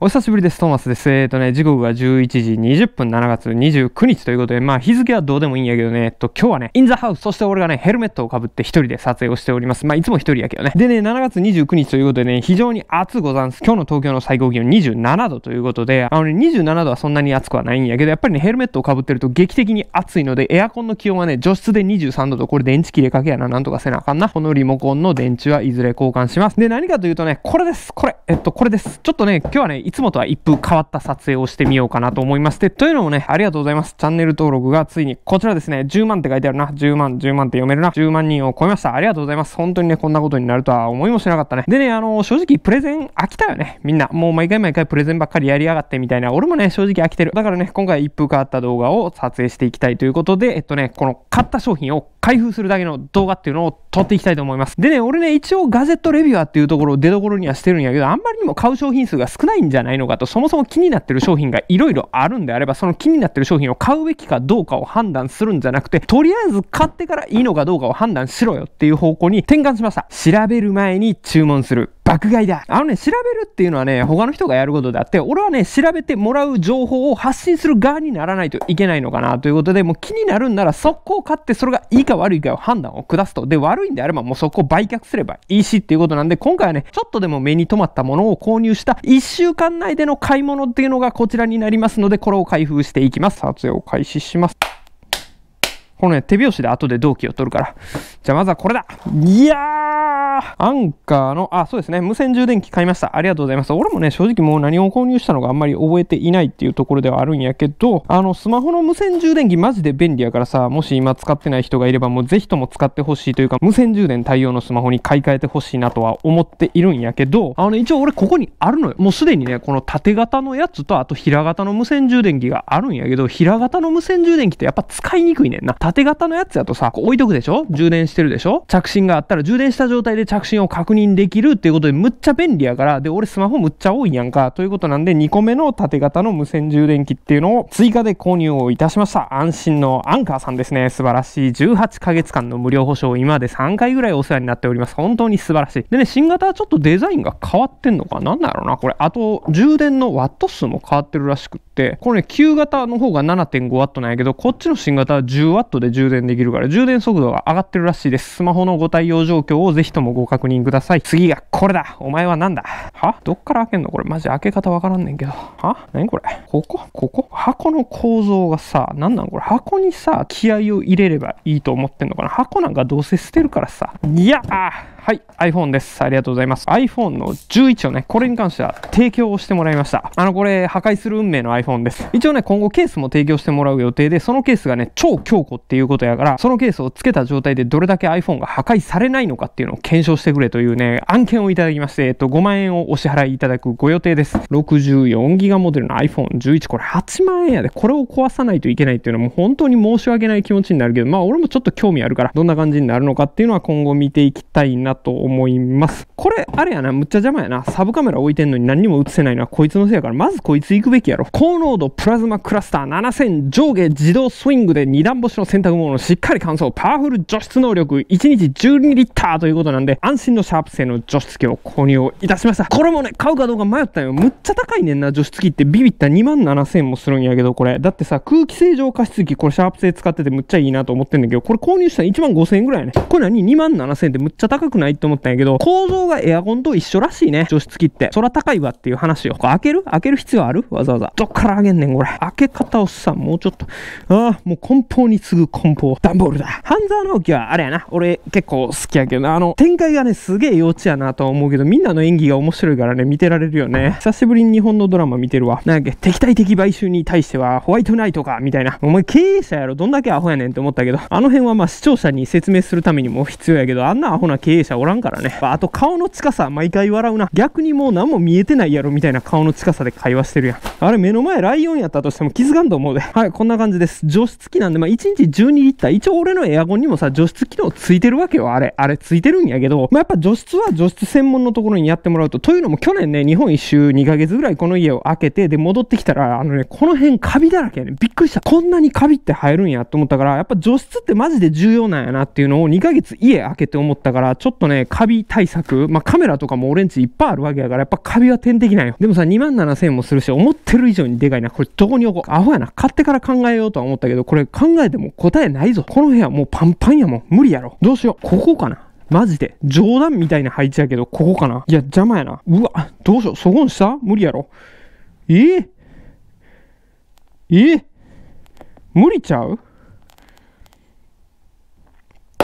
お久しぶりです。トーマスです。えっ、ー、とね、時刻が11時20分7月29日ということで、まあ日付はどうでもいいんやけどね、えっと、今日はね、インザハウス、そして俺がね、ヘルメットをかぶって一人で撮影をしております。まあいつも一人やけどね。でね、7月29日ということでね、非常に暑ござんす。今日の東京の最高気温27度ということで、あのね、27度はそんなに暑くはないんやけど、やっぱりね、ヘルメットをかぶってると劇的に暑いので、エアコンの気温はね、除湿で23度と、これ電池切れかけやな、なんとかせなあかんな。このリモコンの電池はいずれ交換します。で、何かというとね、これです。これ。えっと、これです。ちょっとね、今日はね、いつもとは一風変わった撮影をしてみようかなと思いまして。というのもね、ありがとうございます。チャンネル登録がついに、こちらですね、10万って書いてあるな。10万、10万って読めるな。10万人を超えました。ありがとうございます。本当にね、こんなことになるとは思いもしなかったね。でね、あの、正直、プレゼン飽きたよね。みんな、もう毎回毎回プレゼンばっかりやりやがってみたいな。俺もね、正直飽きてる。だからね、今回一風変わった動画を撮影していきたいということで、えっとね、この買った商品を開封するだけの動画っていうのを撮っていきたいと思います。でね、俺ね、一応ガジェットレビュアーっていうところを出所にはしてるんやけど、あんまりにも買う商品数が少ないんじゃないのかと、そもそも気になってる商品がいろいろあるんであれば、その気になってる商品を買うべきかどうかを判断するんじゃなくて、とりあえず買ってからいいのかどうかを判断しろよっていう方向に転換しました。調べる前に注文する。爆買いだ。あのね、調べるっていうのはね、他の人がやることであって、俺はね、調べてもらう情報を発信する側にならないといけないのかなということで、もう気になるんなら速攻買って、それがいいか悪いかを判断を下すと。で、悪いんであればもうそこ売却すればいいしっていうことなんで、今回はね、ちょっとでも目に留まったものを購入した1週間内での買い物っていうのがこちらになりますので、これを開封していきます。撮影を開始します。このね、手拍子で後で同期を取るから。じゃあまずはこれだいやーアンカーの、あ、そうですね。無線充電器買いました。ありがとうございます。俺もね、正直もう何を購入したのかあんまり覚えていないっていうところではあるんやけど、あの、スマホの無線充電器マジで便利やからさ、もし今使ってない人がいればもうぜひとも使ってほしいというか、無線充電対応のスマホに買い替えてほしいなとは思っているんやけど、あのね、一応俺ここにあるのよ。もうすでにね、この縦型のやつと、あと平型の無線充電器があるんやけど、平型の無線充電器ってやっぱ使いにくいねんな。縦型のやつやとさ、こう置いとくでしょ充電してるでしょ着信があったら充電した状態で着信を確認できるっていうことでむっちゃ便利やから、で、俺スマホむっちゃ多いやんか。ということなんで、2個目の縦型の無線充電器っていうのを追加で購入をいたしました。安心のアンカーさんですね。素晴らしい。18ヶ月間の無料保証、今まで3回ぐらいお世話になっております。本当に素晴らしい。でね、新型はちょっとデザインが変わってんのかなんだろうな。これ、あと、充電のワット数も変わってるらしくって、これね、旧型の方が7.5ワットなんやけど、こっちの新型は10ワットトで充電できるから充電速度が上がってるらしいです。スマホのご対応状況をぜひともご確認ください。次がこれだお前は何だはどっから開けんのこれマジ開け方わからんねんけど。は何これここここ箱の構造がさ、何なんこれ箱にさ、気合を入れればいいと思ってんのかな箱なんかどうせ捨てるからさ。いやあはい、iPhone です。ありがとうございます。iPhone の11をね、これに関しては提供をしてもらいました。あの、これ、破壊する運命の iPhone です。一応ね、今後ケースも提供してもらう予定で、そのケースがね、超強固っていうことやから、そのケースを付けた状態でどれだけ iPhone が破壊されないのかっていうのを検証してくれというね、案件をいただきまして、えっと、5万円をお支払いいただくご予定です。64GB モデルの iPhone11、これ8万円やで、これを壊さないといけないっていうのはもう本当に申し訳ない気持ちになるけど、まあ俺もちょっと興味あるから、どんな感じになるのかっていうのは今後見ていきたいなとと思います。これ、あれやな、むっちゃ邪魔やな。サブカメラ置いてんのに何にも映せないのはこいつのせいやから、まずこいつ行くべきやろ。高濃度プラズマクラスター7000上下自動スイングで2段星の洗濯物をしっかり乾燥。パワフル除湿能力1日12リッターということなんで、安心のシャープ製の除湿機を購入をいたしました。これもね、買うかどうか迷ったんよ。むっちゃ高いねんな、除湿機ってビビった2万7000もするんやけど、これ。だってさ、空気清浄加湿器、これシャープ製使っててむっちゃいいなと思ってんだけど、これ購入したら1万5000円ぐらいやね。これ何 ?2 万7000円ってむっちゃ高くないないと思ったんやけど、構造がエアコンと一緒らしいね。除湿器って。空高いわっていう話よ。こ開ける開ける必要あるわざわざ。どっから開けんねん、これ。開け方をさ、もうちょっと。ああ、もう梱包に次ぐ梱包。ダンボールだ。半沢直樹は、あれやな。俺結構好きやけどな。あの、展開がね、すげえ幼稚やなとは思うけど、みんなの演技が面白いからね、見てられるよね。久しぶりに日本のドラマ見てるわ。なんやっけ、敵対的買収に対しては、ホワイトナイトか、みたいな。お前経営者やろ、どんだけアホやねんって思ったけど、あの辺はまあ視聴者に説明するためにも必要やけど、あんなアホな経営者者おらんからね。あと顔の近さ、毎回笑うな。逆にもう何も見えてないやろみたいな顔の近さで会話してるやん。あれ目の前ライオンやったとしても気づかんと思うで。はい、こんな感じです。除湿機なんで、まあ1日12リッター。一応俺のエアコンにもさ、除湿機能ついてるわけよ。あれ、あれついてるんやけど、まあやっぱ除湿は除湿専門のところにやってもらうと。というのも去年ね、日本一周2ヶ月ぐらいこの家を開けて、で戻ってきたら、あのね、この辺カビだらけやね。びっくりした。こんなにカビって生えるんやと思ったから、やっぱ除湿ってマジで重要なんやなっていうのを2ヶ月家開けて思ったから、ちょっととね、カビ対策、まあ、カメラとかもオレンジいっぱいあるわけやから、やっぱカビは点滴なんよ。でもさ、2万7000円もするし、思ってる以上にでかいな。これどこに置こう。アホやな。買ってから考えようとは思ったけど、これ考えても答えないぞ。この部屋もうパンパンやもん。無理やろ。どうしよう。ここかな。マジで。冗談みたいな配置やけど、ここかな。いや、邪魔やな。うわ、どうしよう。そこにした無理やろ。ええ無理ちゃう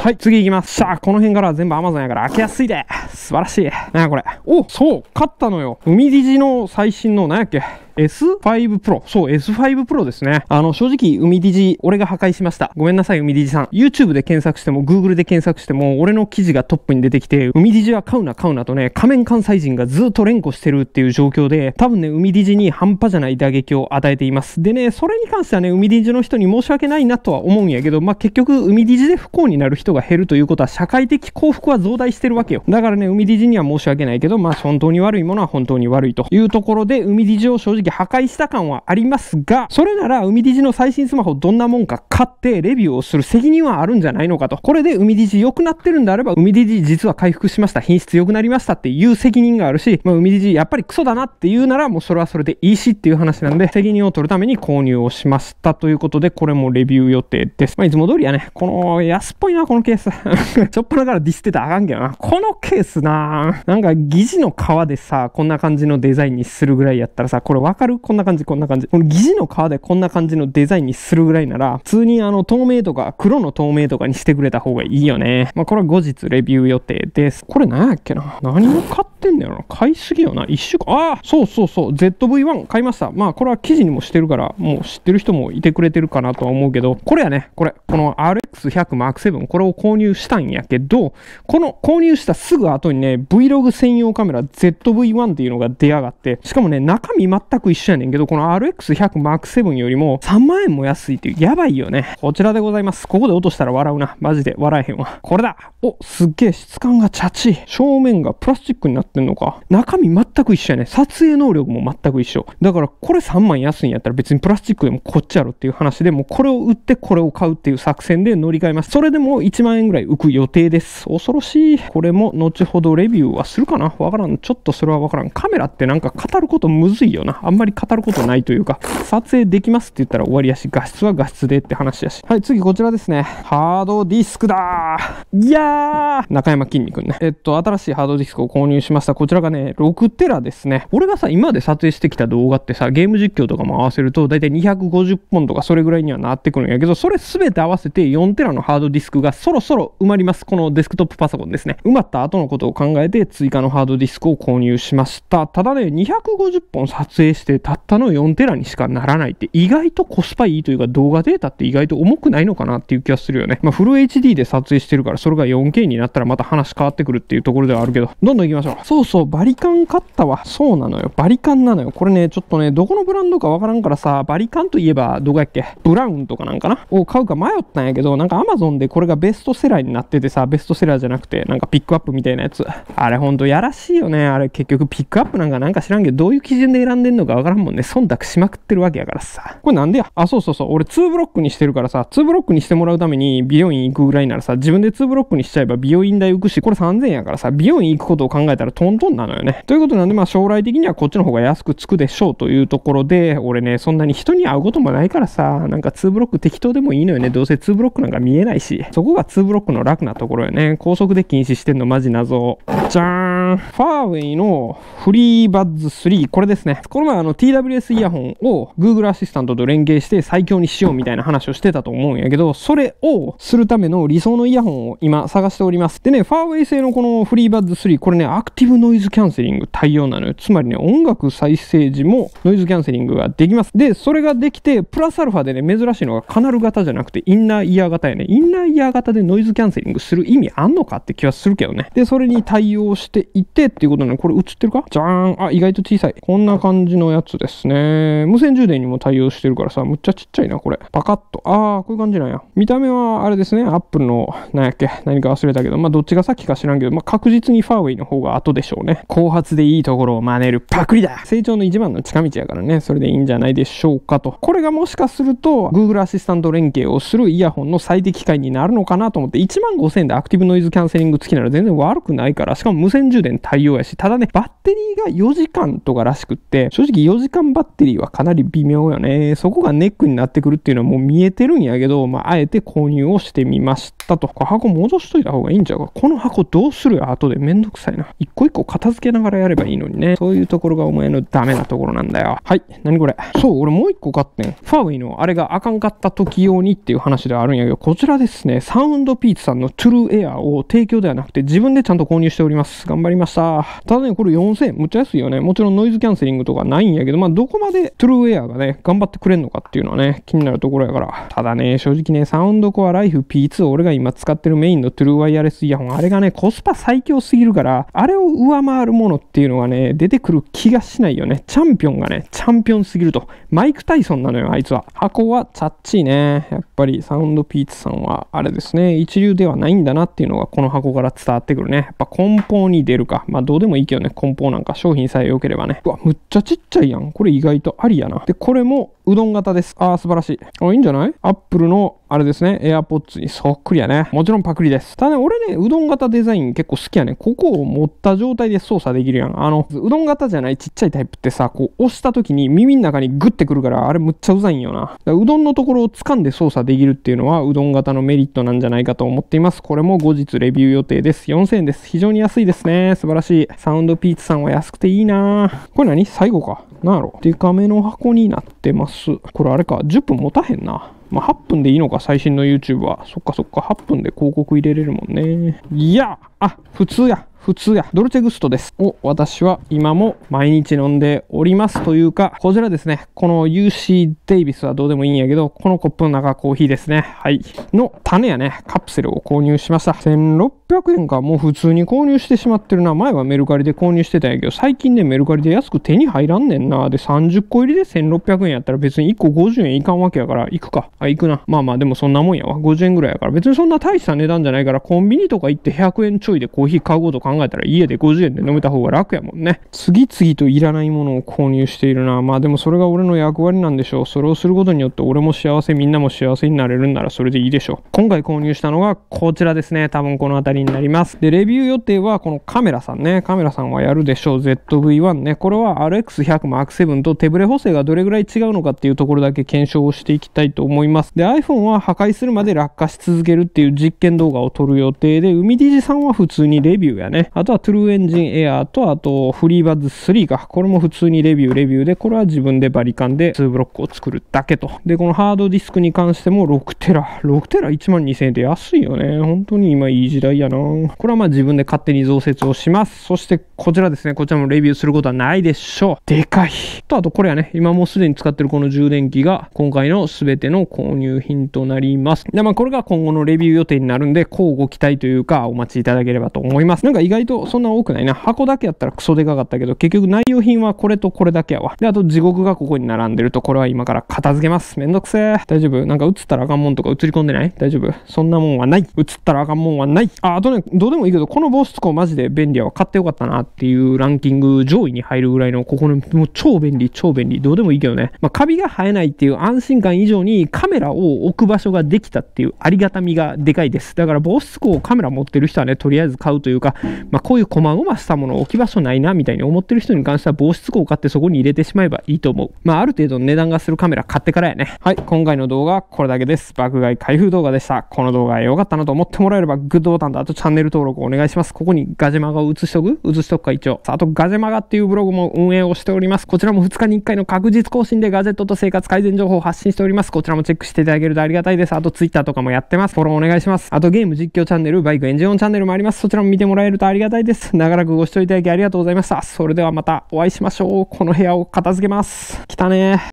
はい、次行きます。さあ、この辺から全部 Amazon やから開けやすいで素晴らしい。なこれ。おそう勝ったのよ海ディジの最新の、何やっけ S5 Pro。そう、S5 Pro ですね。あの、正直、海ディジ、俺が破壊しました。ごめんなさい、海ディジさん。YouTube で検索しても、Google で検索しても、俺の記事がトップに出てきて、海ディジは買うな買うなとね、仮面関西人がずっと連呼してるっていう状況で、多分ね、海ディジに半端じゃない打撃を与えています。でね、それに関してはね、海ディジの人に申し訳ないなとは思うんやけど、まあ、結局、海ディジで不幸になる人が減るということは、社会的幸福は増大してるわけよ。だからね、ね、海理事には申し訳ないけど、まあ本当に悪いものは本当に悪いというところで、海理事を正直破壊した感はありますが、それなら海理事の最新スマホどんなもんか買ってレビューをする責任はあるんじゃないのかと。これで海理事良くなってるんであれば、海理事実は回復しました。品質良くなりましたっていう責任があるし、まあ海理事やっぱりクソだなっていうなら、もうそれはそれでいいしっていう話なんで、責任を取るために購入をしましたということで、これもレビュー予定です。まあいつも通りやね、この安っぽいな、このケース。ちょっぱなからディスってたらあかんけどな。このケースすななんか疑似の皮でさ、こんな感じのデザインにするぐらいやったらさ、これわかるこんな感じ、こんな感じ。この疑似の皮でこんな感じのデザインにするぐらいなら、普通にあの透明とか黒の透明とかにしてくれた方がいいよね。まあこれは後日レビュー予定です。これ何やっけな何を買ったってんだよな。買いすぎよな。1週間。ああそうそうそう。ZV-1 買いました。まあ、これは記事にもしてるから、もう知ってる人もいてくれてるかなとは思うけど、これやね、これ。この RX100M7、これを購入したんやけど、この購入したすぐ後にね、Vlog 専用カメラ ZV-1 っていうのが出やがって、しかもね、中身全く一緒やねんけど、この RX100M7 よりも3万円も安いっていう、やばいよね。こちらでございます。ここで落としたら笑うな。マジで笑えへんわ。これだお、すっげえ質感がチャチい。正面がプラスチックになってってんのか。中身全く一緒やね。撮影能力も全く一緒。だからこれ3万安いんやったら別にプラスチックでもこっちやろっていう話でもうこれを売ってこれを買うっていう作戦で乗り換えます。それでも1万円ぐらい浮く予定です。恐ろしい。これも後ほどレビューはするかなわからん。ちょっとそれはわからん。カメラってなんか語ることむずいよな。あんまり語ることないというか、撮影できますって言ったら終わりやし、画質は画質でって話やし。はい、次こちらですね。ハードディスクだーいやー中山きんに君ね。えっと、新しいハードディスクを購入します。さ、こちらがね、6テラですね。俺がさ、今まで撮影してきた動画ってさ、ゲーム実況とかも合わせると、だいたい250本とかそれぐらいにはなってくるんやけど、それ全て合わせて4テラのハードディスクがそろそろ埋まります。このデスクトップパソコンですね。埋まった後のことを考えて、追加のハードディスクを購入しました。ただね、250本撮影して、たったの4テラにしかならないって、意外とコスパいいというか、動画データって意外と重くないのかなっていう気がするよね。まあ、フル HD で撮影してるから、それが 4K になったらまた話変わってくるっていうところではあるけど、どんどん行きましょう。そうそう、バリカン買ったわ。そうなのよ。バリカンなのよ。これね、ちょっとね、どこのブランドかわからんからさ、バリカンといえば、どこやっけブラウンとかなんかなを買うか迷ったんやけど、なんか Amazon でこれがベストセラーになっててさ、ベストセラーじゃなくて、なんかピックアップみたいなやつ。あれほんとやらしいよね。あれ結局ピックアップなんかなんか知らんけど、どういう基準で選んでんのかわからんもんね。忖度しまくってるわけやからさ。これなんでやあ、そうそうそう。俺2ブロックにしてるからさ、2ブロックにしてもらうために美容院行くぐらいならさ、自分で2ブロックにしちゃえば美容院代浮くし、これ3000円やからさ、美容院行くことを考えたらトントンなのよね。ということなんで、まあ将来的にはこっちの方が安くつくでしょうというところで、俺ね、そんなに人に会うこともないからさ、なんか2ブロック適当でもいいのよね。どうせ2ブロックなんか見えないし。そこが2ブロックの楽なところよね。高速で禁止してんのマジ謎。じゃーん。ファーウェイのフリーバッズ3、これですね。この前あの TWS イヤホンを Google アシスタントと連携して最強にしようみたいな話をしてたと思うんやけど、それをするための理想のイヤホンを今探しております。でね、ファーウェイ製のこのフリーバッズ3、これね、アクティティブノイズキャンセリング対応なのよ。つまりね、音楽再生時もノイズキャンセリングができます。で、それができて、プラスアルファでね、珍しいのがカナル型じゃなくてインナーイヤー型やね。インナーイヤー型でノイズキャンセリングする意味あんのかって気はするけどね。で、それに対応していてっていうことなの。これ映ってるかじゃーん。あ、意外と小さい。こんな感じのやつですね。無線充電にも対応してるからさ、むっちゃちっちゃいな、これ。パカッと。あー、こういう感じなんや。見た目はあれですね、アップルの、なんやっけ、何か忘れたけど、まあどっちが先か知らんけど、まあ確実にファーウェイの方が後でしょうね。後発でいいところを真似るパクリだ成長の一番の近道やからね、それでいいんじゃないでしょうかと。これがもしかすると、Google アシスタント連携をするイヤホンの最適解になるのかなと思って、1万5000円でアクティブノイズキャンセリング付きなら全然悪くないから、しかも無線充電対応やし、ただね、バッテリーが4時間とからしくって、正直4時間バッテリーはかなり微妙よね。そこがネックになってくるっていうのはもう見えてるんやけど、まあ、あえて購入をしてみましたと。箱戻しといた方がいいんちゃうか。この箱どうする後でめんどくさいな。1個一個片付けながらやればいいのにね。そういうところがお前のダメなところなんだよ。はい。何これ。そう、俺もう一個買ってん。ファーウェイのあれがあかんかった時用にっていう話ではあるんやけど、こちらですね、サウンドピーツさんのトゥルーエアを提供ではなくて自分でちゃんと購入しております。頑張りました。ただね、これ4000円。むっちゃ安いよね。もちろんノイズキャンセリングとかないんやけど、まあどこまでトゥルーエアがね、頑張ってくれんのかっていうのはね、気になるところやから。ただね、正直ね、サウンドコアライフ P2 俺が今使ってるメインのトゥルーワイヤレスイヤホン、あれがね、コスパ最強すぎるから、あれを上回るものっていうのがね、出てくる気がしないよね。チャンピオンがね、チャンピオンすぎると。マイク・タイソンなのよ、あいつは。箱はチャッチーね。やっぱりサウンドピーツさんは、あれですね、一流ではないんだなっていうのがこの箱から伝わってくるね。やっぱ梱包に出るか。まあどうでもいいけどね、梱包なんか商品さえ良ければね。うわ、むっちゃちっちゃいやん。これ意外とありやな。で、これもうどん型です。ああ、素晴らしい。あ、いいんじゃないアップルのあれですね、AirPods にそっくりやね。もちろんパクリです。ただね、俺ね、うどん型デザイン結構好きやね。ここを持った状状態で操作できるやん。あの、うどん型じゃないちっちゃいタイプってさ、こう押した時に耳の中にグッてくるから、あれむっちゃうざいんよな。うどんのところを掴んで操作できるっていうのは、うどん型のメリットなんじゃないかと思っています。これも後日レビュー予定です。4000円です。非常に安いですね。素晴らしい。サウンドピーツさんは安くていいなこれ何最後か。なんやろデカめの箱になってます。これあれか。10分持たへんな。まあ、8分でいいのか、最新の YouTube は。そっかそっか、8分で広告入れれるもんね。いやあ、普通や。普通や。ドルチェグストです。を、私は今も毎日飲んでおりますというか、こちらですね、この UC デイビスはどうでもいいんやけど、このコップの中コーヒーですね。はい。の種やね、カプセルを購入しました。1600円か、もう普通に購入してしまってるな。前はメルカリで購入してたんやけど、最近ね、メルカリで安く手に入らんねんな。で、30個入りで1600円やったら別に1個50円いかんわけやから、行くか。あ、行くな。まあまあ、でもそんなもんやわ。50円ぐらいやから。別にそんな大した値段じゃないから、コンビニとか行って100円ちょいでコーヒー買うこと考考えたら家で50円で飲めた方が楽やもんね。次々といらないものを購入しているな。まあでもそれが俺の役割なんでしょう。それをすることによって俺も幸せ、みんなも幸せになれるんならそれでいいでしょう。今回購入したのがこちらですね。多分この辺りになります。で、レビュー予定はこのカメラさんね。カメラさんはやるでしょう。ZV-1 ね。これは RX100M7 と手ブレ補正がどれぐらい違うのかっていうところだけ検証をしていきたいと思います。で、iPhone は破壊するまで落下し続けるっていう実験動画を撮る予定で、海ィジさんは普通にレビューやね。あとはトゥルーエンジンエアーと、あとフリーバズ3か。これも普通にレビュー、レビューで、これは自分でバリカンで2ブロックを作るだけと。で、このハードディスクに関しても6テラ。6テラ1万2000円って安いよね。本当に今いい時代やなこれはまあ自分で勝手に増設をします。そしてこちらですね。こちらもレビューすることはないでしょう。でかい。と、あとこれはね、今もうすでに使ってるこの充電器が今回の全ての購入品となります。で、まあこれが今後のレビュー予定になるんで、交互期待というか、お待ちいただければと思います。なんか意外外とそんな多くないな。箱だけやったらクソでかかったけど、結局内容品はこれとこれだけやわ。で、あと地獄がここに並んでると、これは今から片付けます。めんどくせえ。大丈夫なんか映ったらあかんもんとか映り込んでない大丈夫そんなもんはない。映ったらあかんもんはない。あ、あとね、どうでもいいけど、この防湿庫マジで便利やわ。買ってよかったなっていうランキング上位に入るぐらいの、ここの、もう超便利、超便利。どうでもいいけどね。まあ、カビが生えないっていう安心感以上にカメラを置く場所ができたっていうありがたみがでかいです。だから防湿庫をカメラ持ってる人はね、とりあえず買うというか、まあ、こういうごましたもの置き場所ないなみたいに思ってる人に関しては防湿庫を買ってそこに入れてしまえばいいと思う。まあ、ある程度の値段がするカメラ買ってからやね。はい、今回の動画はこれだけです。爆買い開封動画でした。この動画が良かったなと思ってもらえればグッドボタンとあとチャンネル登録お願いします。ここにガジェマガを映しとく映しとくか一応。あとガジェマガっていうブログも運営をしております。こちらも2日に1回の確実更新でガジェットと生活改善情報を発信しております。こちらもチェックしていただけるとありがたいです。あと Twitter とかもやってます。フォローお願いします。あとゲーム実況チャンネル、バイクエンジンオンチャンネルもあります。そちらも見てもらえるとありありがたいです。長らくご視聴いただきありがとうございました。それではまたお会いしましょう。この部屋を片付けます。来たね